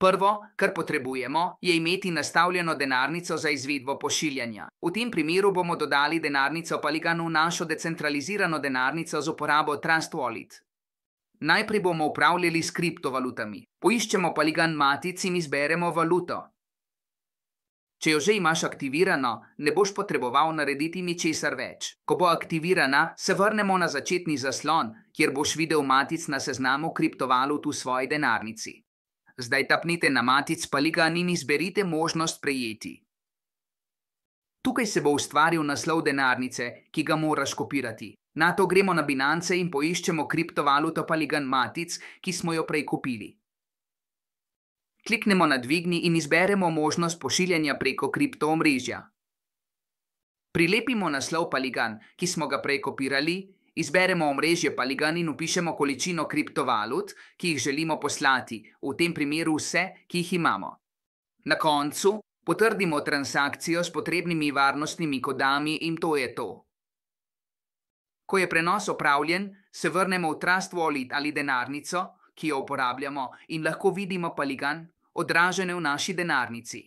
Prvo, kar potrebujemo, je imeti nastavljeno denarnico za izvedbo pošiljanja. V tem primeru bomo dodali denarnico Paliganu v našo decentralizirano denarnico z uporabo Trust Wallet. Najprej bomo upravljali s kriptovalutami. Poiščemo Paligan Matic in izberemo valuto. Če jo že imaš aktivirano, ne boš potreboval narediti ničesar več. Ko bo aktivirana, se vrnemo na začetni zaslon, kjer boš videl Matic na seznamu kriptovalut v svoji denarnici zdaj tapnite na matic, pa liga nini zberite možnost prejeti. Tukaj se bo ustvaril naslov denarnice, ki ga moraš kopirati. Na to gremo na binance in poiščemo kriptovaluto paligan matic, ki smo jo prej kupili. Kliknemo na dvigni in izberemo možnost pošiljanja preko kripto omrežja. Prilepimo naslov paligan, ki smo ga prej kopirali, Izberemo omrežje Polygon in upišemo količino kriptovalut, ki jih želimo poslati, v tem primeru vse, ki jih imamo. Na koncu potrdimo transakcijo s potrebnimi varnostnimi kodami in to je to. Ko je prenos opravljen, se vrnemo v Trust Wallet ali denarnico, ki jo uporabljamo, in lahko vidimo Polygon odražene v naši denarnici.